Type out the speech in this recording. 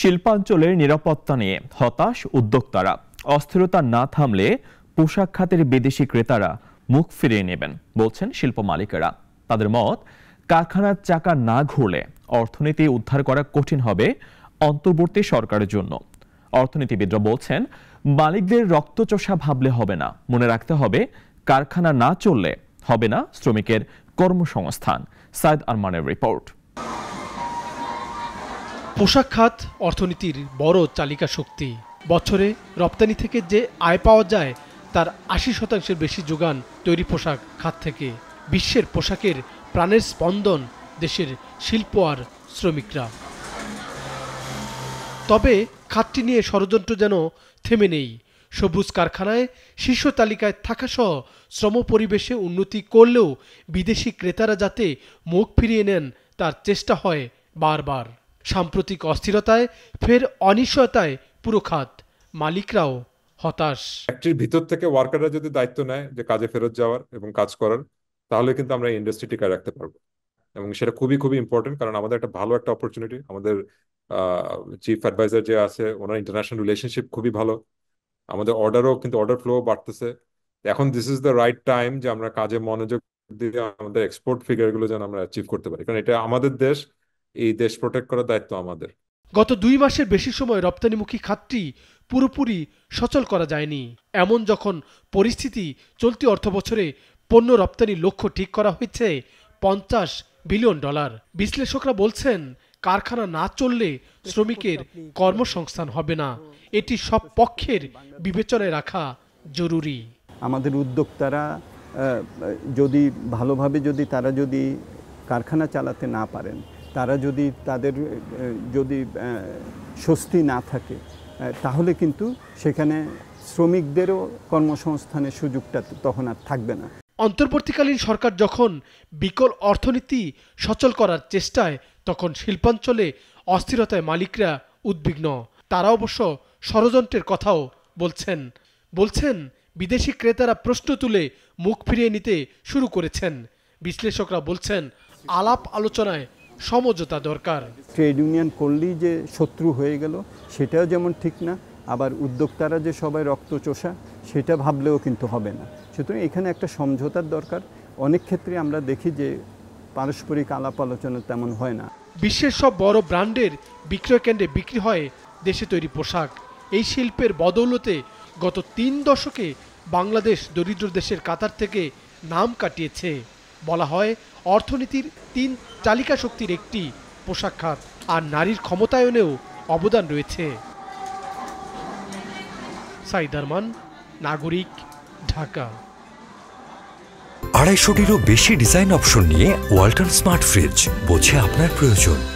শিল্পাঞ্চলের নিরাপত্তা নিয়ে হতাশ উদ্যোক্তারা অস্থিরতা না থামলে পোশাক খাতের বিদেশি ক্রেতারা মুখ ফিরিয়ে নেবেন বলছেন শিল্প মালিকেরা তাদের মত কারখানার চাকা না ঘুরলে অর্থনীতি উদ্ধার করা কঠিন হবে অন্তর্বর্তী সরকারের জন্য অর্থনীতিবিদরা বলছেন মালিকদের রক্তচষা ভাবলে হবে না মনে রাখতে হবে কারখানা না চললে হবে না শ্রমিকের কর্মসংস্থান সাইদ আরমানের রিপোর্ট পোশাক খাত অর্থনীতির বড় চালিকা শক্তি বছরে রপ্তানি থেকে যে আয় পাওয়া যায় তার আশি শতাংশের বেশি যোগান তৈরি পোশাক খাত থেকে বিশ্বের পোশাকের প্রাণের স্পন্দন দেশের শিল্প আর শ্রমিকরা তবে খাতটি নিয়ে ষড়যন্ত্র যেন থেমে নেই সবুজ কারখানায় শীর্ষ তালিকায় থাকাসহ শ্রম পরিবেশে উন্নতি করলেও বিদেশি ক্রেতারা যাতে মুখ ফিরিয়ে নেন তার চেষ্টা হয় বারবার সাম্প্রতিক অস্থিরতায় ফের অনিশ্চয়তায় পুরো খাত মালিকরাও হতাশ ফ্যাক্টরির ভিতর থেকে ওয়ার্কাররা যদি দায়িত্ব নেয় যে কাজে ফেরত যাওয়ার এবং কাজ করার তাহলে কিন্তু আমরা ইন্ডাস্ট্রি টিকে রাখতে পারবো এবং সেটা খুবই খুবই ইম্পর্টেন্ট কারণ আমাদের একটা ভালো একটা অপরচুনিটি আমাদের চিফ অ্যাডভাইজার যে আছে ওনার ইন্টারন্যাশনাল রিলেশনশিপ খুবই ভালো আমাদের অর্ডারও কিন্তু অর্ডার ফ্লো বাড়তেছে এখন this is the right time যে আমরা কাজে মনোযোগ দিয়ে আমাদের এক্সপোর্ট ফিগারগুলো যেন আমরা অ্যাচিভ করতে পারি কারণ এটা আমাদের দেশ এই দেশ প্রোটেক্ট করার দায়িত্ব আমাদের গত দুই মাসের বেশি সময় রপ্তানিমুখী খাতটি পুরোপুরি সচল করা যায়নি এমন যখন পরিস্থিতি চলতি অর্থবছরে পণ্য রপ্তানির লক্ষ্য ঠিক করা হয়েছে পঞ্চাশ বিলিয়ন ডলার বিশ্লেষকরা বলছেন কারখানা না চললে শ্রমিকের কর্মসংস্থান হবে না এটি সব পক্ষের বিবেচনায় রাখা জরুরি আমাদের উদ্যোক্তারা যদি ভালোভাবে যদি তারা যদি কারখানা চালাতে না পারেন তারা যদি তাদের যদি স্বস্তি না থাকে তাহলে কিন্তু সেখানে শ্রমিকদেরও কর্মসংস্থানের সুযোগটা তখন আর থাকবে না অন্তর্বর্তীকালীন সরকার যখন বিকল অর্থনীতি সচল করার চেষ্টায় তখন শিল্পাঞ্চলে অস্থিরতায় মালিকরা উদ্বিগ্ন তারা অবশ্য ষড়যন্ত্রের কথাও বলছেন বলছেন বিদেশি ক্রেতারা প্রশ্ন তুলে মুখ ফিরিয়ে নিতে শুরু করেছেন বিশ্লেষকরা বলছেন আলাপ আলোচনায় সমঝোতা দরকার ট্রেড ইউনিয়ন করলেই যে শত্রু হয়ে গেল সেটাও যেমন ঠিক না আবার উদ্যোক্তারা যে সবাই রক্তচোষা সেটা ভাবলেও কিন্তু হবে না সুতরাং এখানে একটা সমঝোতার দরকার অনেক ক্ষেত্রে আমরা দেখি যে পারস্পরিক আলাপ আলোচনা তেমন হয় না বিশ্বের সব বড় ব্র্যান্ডের বিক্রয় কেন্দ্রে বিক্রি হয় দেশে তৈরি পোশাক এই শিল্পের বদৌলতে গত তিন দশকে বাংলাদেশ দরিদ্র দেশের কাতার থেকে নাম কাটিয়েছে বলা হয় অর্থনীতির তিন চালিকা শক্তির একটি পোশাক খাত আর নারীর ক্ষমতায়নেও অবদান রয়েছে সাইদারমান নাগরিক ঢাকা আড়াইশোটিরও বেশি ডিজাইন অপশন নিয়ে ওয়াল্টন স্মার্ট ফ্রিজ বোঝে আপনার প্রয়োজন